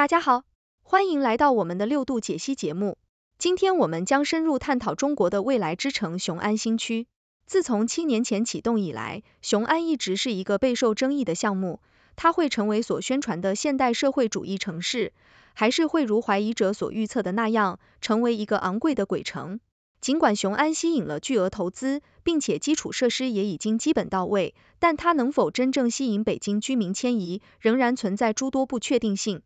大家好，欢迎来到我们的六度解析节目。今天我们将深入探讨中国的未来之城雄安新区。自从七年前启动以来，雄安一直是一个备受争议的项目。它会成为所宣传的现代社会主义城市，还是会如怀疑者所预测的那样，成为一个昂贵的鬼城？尽管雄安吸引了巨额投资，并且基础设施也已经基本到位，但它能否真正吸引北京居民迁移，仍然存在诸多不确定性。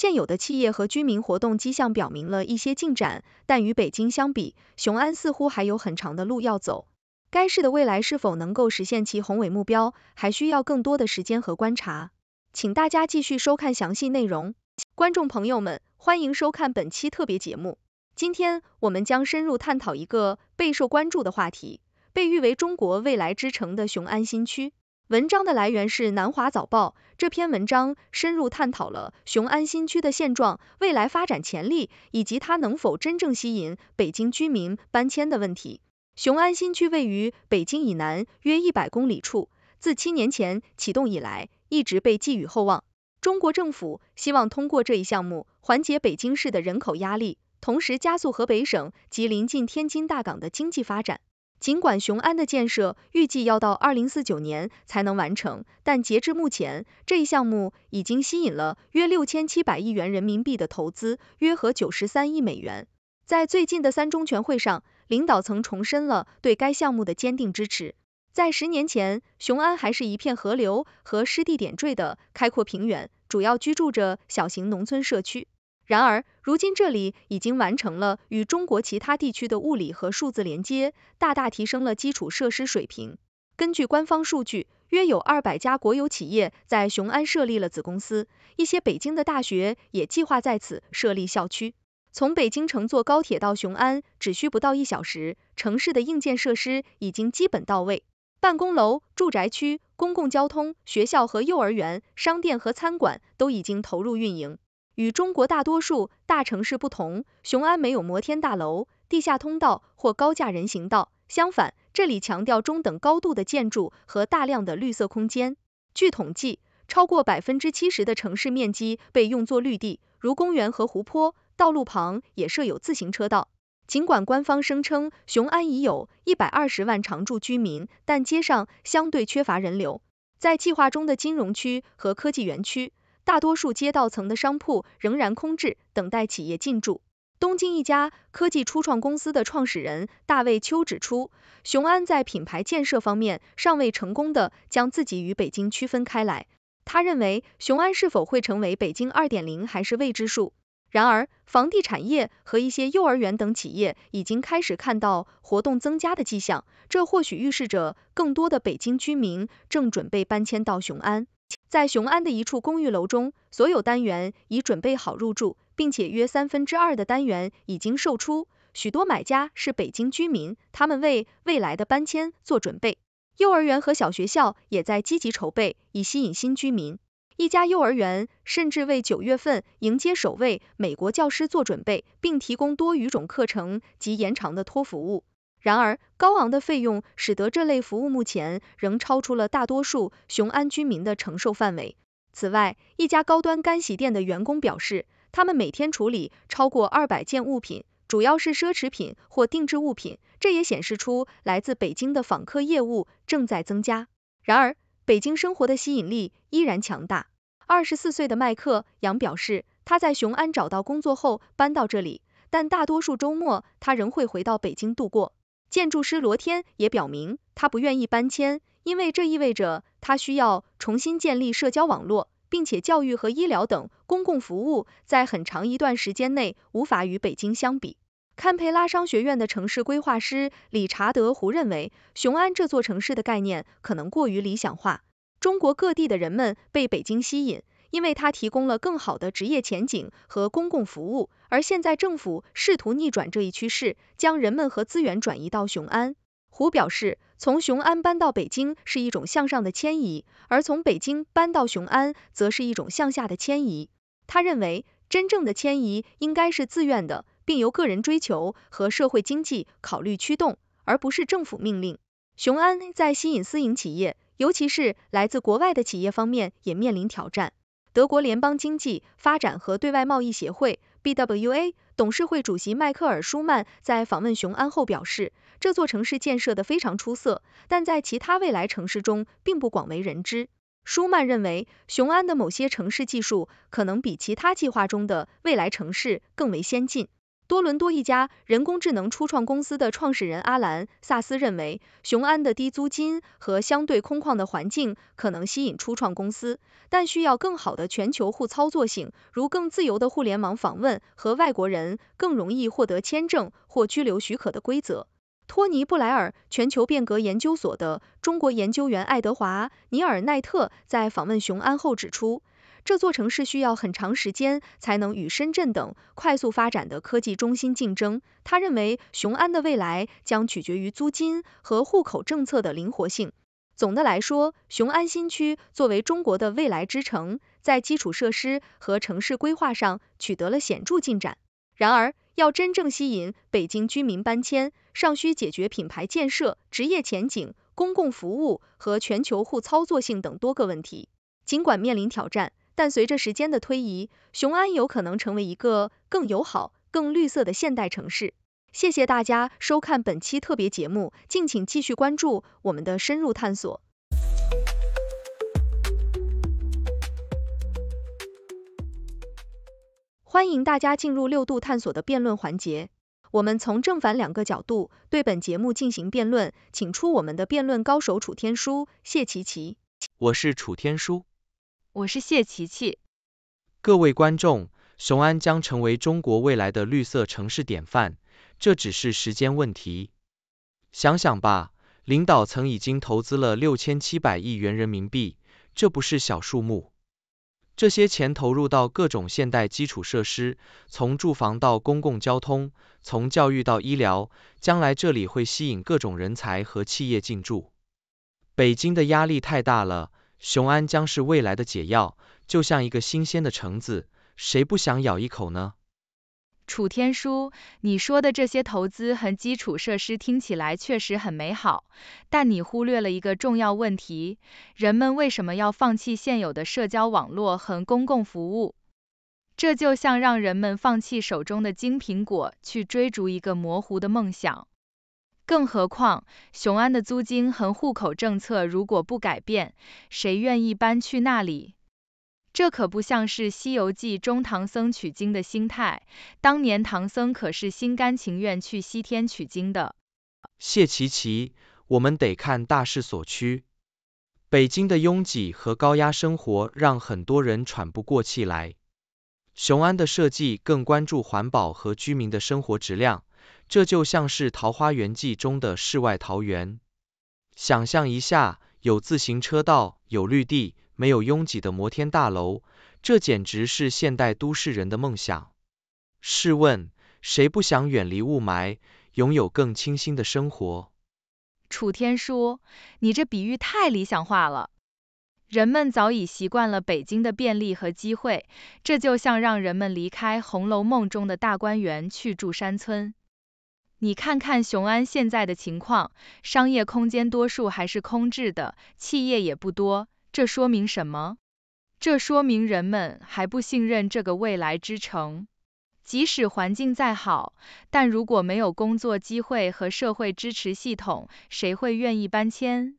现有的企业和居民活动迹象表明了一些进展，但与北京相比，雄安似乎还有很长的路要走。该市的未来是否能够实现其宏伟目标，还需要更多的时间和观察。请大家继续收看详细内容。观众朋友们，欢迎收看本期特别节目。今天我们将深入探讨一个备受关注的话题——被誉为“中国未来之城”的雄安新区。文章的来源是《南华早报》。这篇文章深入探讨了雄安新区的现状、未来发展潜力以及它能否真正吸引北京居民搬迁的问题。雄安新区位于北京以南约一百公里处，自七年前启动以来，一直被寄予厚望。中国政府希望通过这一项目缓解北京市的人口压力，同时加速河北省及临近天津大港的经济发展。尽管雄安的建设预计要到2049年才能完成，但截至目前，这一项目已经吸引了约6700亿元人民币的投资，约合93亿美元。在最近的三中全会上，领导层重申了对该项目的坚定支持。在十年前，雄安还是一片河流和湿地点缀的开阔平原，主要居住着小型农村社区。然而，如今这里已经完成了与中国其他地区的物理和数字连接，大大提升了基础设施水平。根据官方数据，约有二百家国有企业在雄安设立了子公司，一些北京的大学也计划在此设立校区。从北京乘坐高铁到雄安只需不到一小时，城市的硬件设施已经基本到位，办公楼、住宅区、公共交通、学校和幼儿园、商店和餐馆都已经投入运营。与中国大多数大城市不同，雄安没有摩天大楼、地下通道或高架人行道。相反，这里强调中等高度的建筑和大量的绿色空间。据统计，超过百分之七十的城市面积被用作绿地，如公园和湖泊。道路旁也设有自行车道。尽管官方声称雄安已有一百二十万常住居民，但街上相对缺乏人流。在计划中的金融区和科技园区。大多数街道层的商铺仍然空置，等待企业进驻。东京一家科技初创公司的创始人大卫丘指出，雄安在品牌建设方面尚未成功地将自己与北京区分开来。他认为，雄安是否会成为北京2.0还是未知数。然而，房地产业和一些幼儿园等企业已经开始看到活动增加的迹象，这或许预示着更多的北京居民正准备搬迁到雄安。在雄安的一处公寓楼中，所有单元已准备好入住，并且约三分之二的单元已经售出。许多买家是北京居民，他们为未来的搬迁做准备。幼儿园和小学校也在积极筹备，以吸引新居民。一家幼儿园甚至为九月份迎接首位美国教师做准备，并提供多语种课程及延长的托服务。然而，高昂的费用使得这类服务目前仍超出了大多数雄安居民的承受范围。此外，一家高端干洗店的员工表示，他们每天处理超过二百件物品，主要是奢侈品或定制物品，这也显示出来自北京的访客业务正在增加。然而，北京生活的吸引力依然强大。二十四岁的麦克杨表示，他在雄安找到工作后搬到这里，但大多数周末他仍会回到北京度过。建筑师罗天也表明，他不愿意搬迁，因为这意味着他需要重新建立社交网络，并且教育和医疗等公共服务在很长一段时间内无法与北京相比。堪培拉商学院的城市规划师理查德·胡认为，雄安这座城市的概念可能过于理想化。中国各地的人们被北京吸引。因为它提供了更好的职业前景和公共服务，而现在政府试图逆转这一趋势，将人们和资源转移到雄安。胡表示，从雄安搬到北京是一种向上的迁移，而从北京搬到雄安则是一种向下的迁移。他认为，真正的迁移应该是自愿的，并由个人追求和社会经济考虑驱动，而不是政府命令。雄安在吸引私营企业，尤其是来自国外的企业方面也面临挑战。德国联邦经济发展和对外贸易协会 （BWA） 董事会主席迈克尔·舒曼在访问雄安后表示，这座城市建设得非常出色，但在其他未来城市中并不广为人知。舒曼认为，雄安的某些城市技术可能比其他计划中的未来城市更为先进。多伦多一家人工智能初创公司的创始人阿兰·萨斯认为，雄安的低租金和相对空旷的环境可能吸引初创公司，但需要更好的全球互操作性，如更自由的互联网访问和外国人更容易获得签证或居留许可的规则。托尼·布莱尔全球变革研究所的中国研究员爱德华·尼尔奈特在访问雄安后指出。这座城市需要很长时间才能与深圳等快速发展的科技中心竞争。他认为，雄安的未来将取决于租金和户口政策的灵活性。总的来说，雄安新区作为中国的未来之城，在基础设施和城市规划上取得了显著进展。然而，要真正吸引北京居民搬迁，尚需解决品牌建设、职业前景、公共服务和全球互操作性等多个问题。尽管面临挑战，但随着时间的推移，雄安有可能成为一个更友好、更绿色的现代城市。谢谢大家收看本期特别节目，敬请继续关注我们的深入探索。欢迎大家进入六度探索的辩论环节，我们从正反两个角度对本节目进行辩论，请出我们的辩论高手楚天舒、谢琪琪。我是楚天舒。我是谢琪琪。各位观众，雄安将成为中国未来的绿色城市典范，这只是时间问题。想想吧，领导层已经投资了六千七百亿元人民币，这不是小数目。这些钱投入到各种现代基础设施，从住房到公共交通，从教育到医疗，将来这里会吸引各种人才和企业进驻。北京的压力太大了。雄安将是未来的解药，就像一个新鲜的橙子，谁不想咬一口呢？楚天舒，你说的这些投资和基础设施听起来确实很美好，但你忽略了一个重要问题：人们为什么要放弃现有的社交网络和公共服务？这就像让人们放弃手中的金苹果，去追逐一个模糊的梦想。更何况，雄安的租金和户口政策如果不改变，谁愿意搬去那里？这可不像是《西游记》中唐僧取经的心态，当年唐僧可是心甘情愿去西天取经的。谢琪琪，我们得看大势所趋。北京的拥挤和高压生活让很多人喘不过气来，雄安的设计更关注环保和居民的生活质量。这就像是《桃花源记》中的世外桃源。想象一下，有自行车道，有绿地，没有拥挤的摩天大楼，这简直是现代都市人的梦想。试问，谁不想远离雾霾，拥有更清新的生活？楚天说：“你这比喻太理想化了。人们早已习惯了北京的便利和机会，这就像让人们离开《红楼梦》中的大观园去住山村。”你看看雄安现在的情况，商业空间多数还是空置的，企业也不多，这说明什么？这说明人们还不信任这个未来之城。即使环境再好，但如果没有工作机会和社会支持系统，谁会愿意搬迁？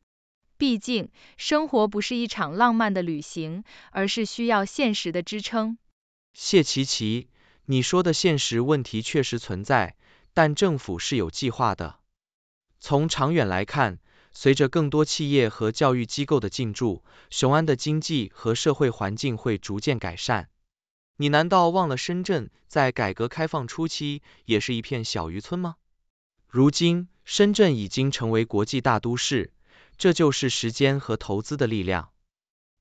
毕竟，生活不是一场浪漫的旅行，而是需要现实的支撑。谢琪琪，你说的现实问题确实存在。但政府是有计划的，从长远来看，随着更多企业和教育机构的进驻，雄安的经济和社会环境会逐渐改善。你难道忘了深圳在改革开放初期也是一片小渔村吗？如今深圳已经成为国际大都市，这就是时间和投资的力量。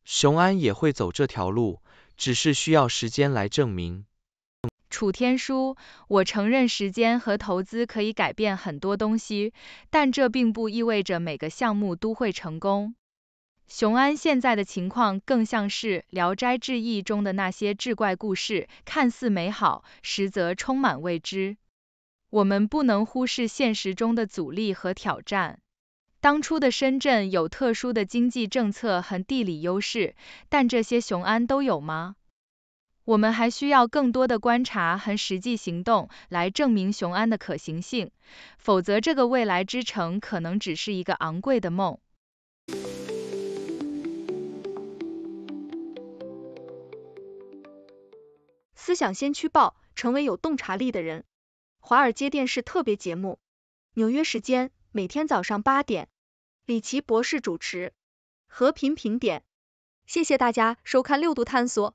雄安也会走这条路，只是需要时间来证明。楚天舒，我承认时间和投资可以改变很多东西，但这并不意味着每个项目都会成功。雄安现在的情况更像是《聊斋志异》中的那些志怪故事，看似美好，实则充满未知。我们不能忽视现实中的阻力和挑战。当初的深圳有特殊的经济政策和地理优势，但这些雄安都有吗？我们还需要更多的观察和实际行动来证明雄安的可行性，否则这个未来之城可能只是一个昂贵的梦。思想先驱报，成为有洞察力的人。华尔街电视特别节目，纽约时间每天早上八点，李奇博士主持。和平评点，谢谢大家收看六度探索。